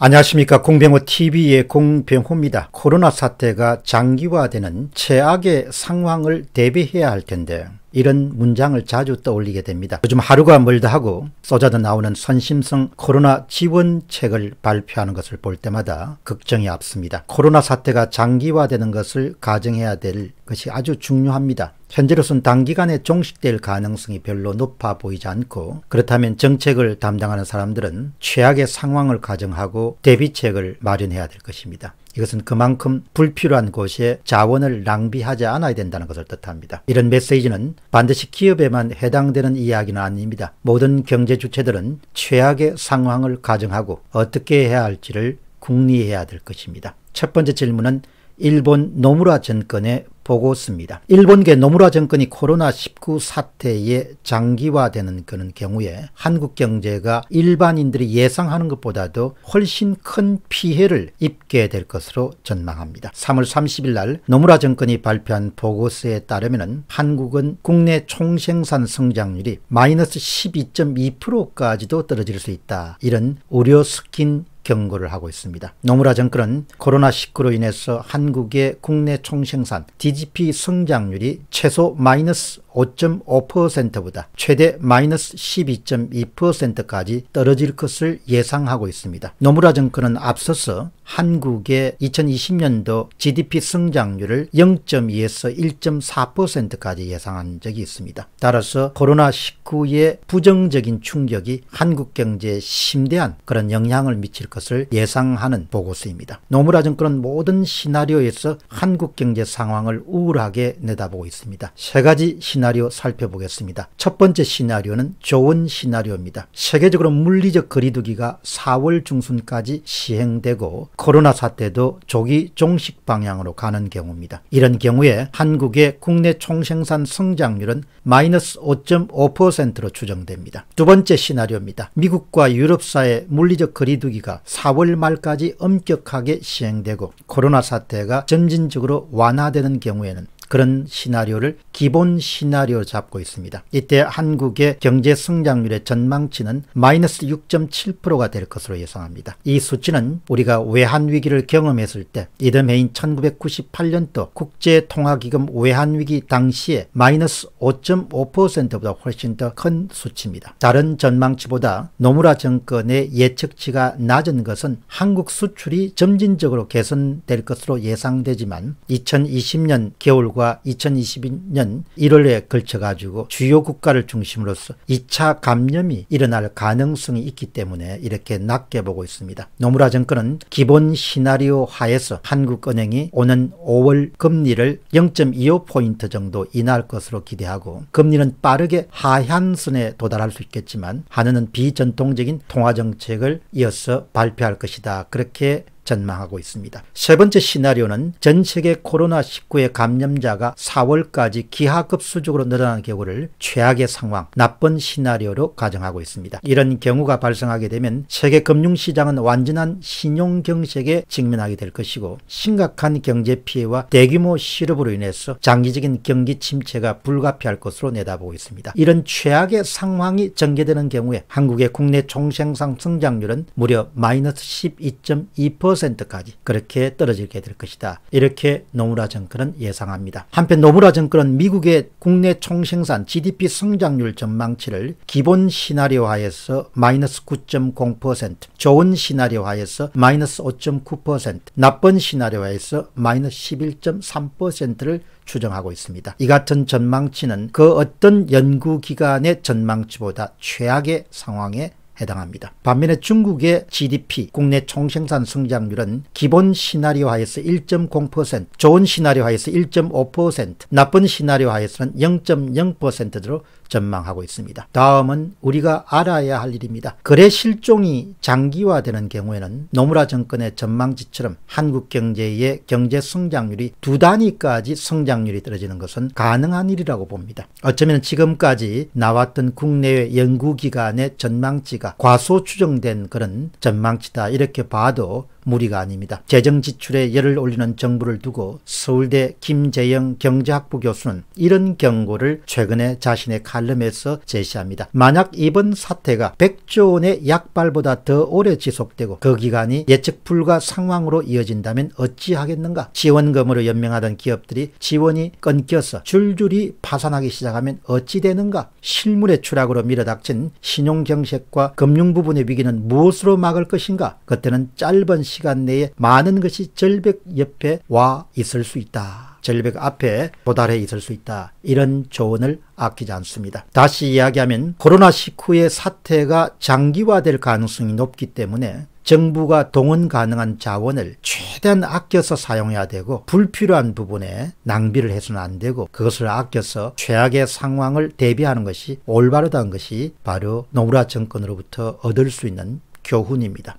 안녕하십니까 공병호 TV의 공병호입니다. 코로나 사태가 장기화되는 최악의 상황을 대비해야 할 텐데 이런 문장을 자주 떠올리게 됩니다. 요즘 하루가 멀다 하고 쏟아져 나오는 선심성 코로나 지원책을 발표하는 것을 볼 때마다 걱정이 앞섭니다. 코로나 사태가 장기화되는 것을 가정해야 될 것이 아주 중요합니다. 현재로선 단기간에 종식될 가능성이 별로 높아 보이지 않고 그렇다면 정책을 담당하는 사람들은 최악의 상황을 가정하고 대비책을 마련해야 될 것입니다. 이것은 그만큼 불필요한 곳에 자원을 낭비하지 않아야 된다는 것을 뜻합니다. 이런 메시지는 반드시 기업에만 해당되는 이야기는 아닙니다. 모든 경제 주체들은 최악의 상황을 가정하고 어떻게 해야 할지를 궁리해야 될 것입니다. 첫 번째 질문은 일본 노무라 정권의 보고있습니다 일본계 노무라 정권이 코로나19 사태에 장기화되는 그런 경우에 한국 경제가 일반인들이 예상하는 것보다도 훨씬 큰 피해를 입게 될 것으로 전망합니다. 3월 30일 날 노무라 정권이 발표한 보고서에 따르면 한국은 국내 총생산 성장률이 마이너스 12.2%까지도 떨어질 수 있다. 이런 우려 섞인 경고를 하고 있습니다. 노무라 정권은 코로나19로 인해서 한국의 국내 총생산 d GDP 성장률이 최소 마이너스 5.5%보다 최대 마이너스 12.2%까지 떨어질 것을 예상하고 있습니다. 노무라 정권은 앞서서 한국의 2020년도 GDP 성장률을 0.2에서 1.4%까지 예상한 적이 있습니다. 따라서 코로나19의 부정적인 충격이 한국 경제에 심대한 그런 영향을 미칠 것을 예상하는 보고서입니다. 노무라 정권은 모든 시나리오에서 한국 경제 상황을 우울하게 내다보고 있습니다. 세 가지 시나리오 살펴보겠습니다. 첫 번째 시나리오는 좋은 시나리오입니다. 세계적으로 물리적 거리두기가 4월 중순까지 시행되고 코로나 사태도 조기 종식 방향으로 가는 경우입니다. 이런 경우에 한국의 국내 총생산 성장률은 마이너스 5.5%로 추정됩니다. 두 번째 시나리오입니다. 미국과 유럽 사이 물리적 거리두기가 4월 말까지 엄격하게 시행되고 코로나 사태가 점진적으로 완화되는 경우에는 그런 시나리오를 기본 시나리오 잡고 있습니다. 이때 한국의 경제 성장률의 전망치는 마이너스 6.7%가 될 것으로 예상합니다. 이 수치는 우리가 외환위기를 경험했을 때 이듬해인 1998년도 국제통화기금 외환위기 당시에 마이너스 5.5%보다 훨씬 더 큰 수치입니다. 다른 전망치보다 노무라 정권의 예측치가 낮은 것은 한국 수출이 점진적으로 개선될 것으로 예상되지만 2020년 겨울 결과 2022년 1월에 걸쳐 가지고 주요 국가를 중심으로서 2차 감염이 일어날 가능성이 있기 때문에 이렇게 낮게 보고 있습니다. 노무라 정권은 기본 시나리오 하에서 한국은행이 오는 5월 금리를 0.25포인트 정도 인할 것으로 기대하고 금리는 빠르게 하향선에 도달할 수 있겠지만 한은 비전통적인 통화정책을 이어서 발표할 것이다. 그렇게 전망하고 있습니다. 세 번째 시나리오는 전 세계 코로나19의 감염자가 4월까지 기하급 수적으로 늘어나는 경우를 최악의 상황, 나쁜 시나리오로 가정하고 있습니다. 이런 경우가 발생하게 되면 세계 금융시장은 완전한 신용경색에 직면하게 될 것이고 심각한 경제 피해와 대규모 실업으로 인해서 장기적인 경기 침체가 불가피할 것으로 내다보고 있습니다. 이런 최악의 상황이 전개되는 경우에 한국의 국내 총생산 성장률은 무려 마이너스 12.2% 1까지 그렇게 떨어지게 될 것이다. 이렇게 노무라 정권은 예상합니다. 한편 노무라 정권은 미국의 국내 총생산 GDP 성장률 전망치를 기본 시나리오하에서 마이너스 9.0%, 좋은 시나리오하에서 마이너스 5.9%, 나쁜 시나리오하에서 마이너스 11.3%를 추정하고 있습니다. 이 같은 전망치는 그 어떤 연구기관의 전망치보다 최악의 상황에 해당합니다. 반면에 중국의 GDP 국내 총생산 성장률은 기본 시나리오 하에서 1.0%, 좋은 시나리오 하에서 1.5%, 나쁜 시나리오 하에서는 0.0%로 전망하고 있습니다. 다음은 우리가 알아야 할 일입니다. 거래 실종이 장기화되는 경우에는 노무라 정권의 전망지처럼 한국 경제의 경제 성장률이 두 단위까지 성장률이 떨어지는 것은 가능한 일이라고 봅니다. 어쩌면 지금까지 나왔던 국내외 연구기관의 전망치가 과소 추정된 그런 전망치다 이렇게 봐도 무리가 아닙니다. 재정 지출에 열을 올리는 정부를 두고 서울대 김재영 경제학부 교수는 이런 경고를 최근에 자신의 칼럼에서 제시합니다. 만약 이번 사태가 100조 원의 약발보다 더 오래 지속되고 그 기간이 예측 불가 상황으로 이어진다면 어찌하겠는가? 지원금으로 연명하던 기업들이 지원이 끊겨서 줄줄이 파산하기 시작하면 어찌 되는가? 실물의 추락으로 밀어닥친 신용경색과 금융 부분의 위기는 무엇으로 막을 것인가? 그때는 짧은 시 시간 내에 많은 것이 절벽 옆에 와 있을 수 있다. 절벽 앞에 도달해 있을 수 있다. 이런 조언을 아끼지 않습니다. 다시 이야기하면 코로나 1 9의 사태가 장기화될 가능성이 높기 때문에 정부가 동원 가능한 자원을 최대한 아껴서 사용해야 되고 불필요한 부분에 낭비를 해서는 안 되고 그것을 아껴서 최악의 상황을 대비하는 것이 올바르다는 것이 바로 노무라 정권으로부터 얻을 수 있는 교훈입니다.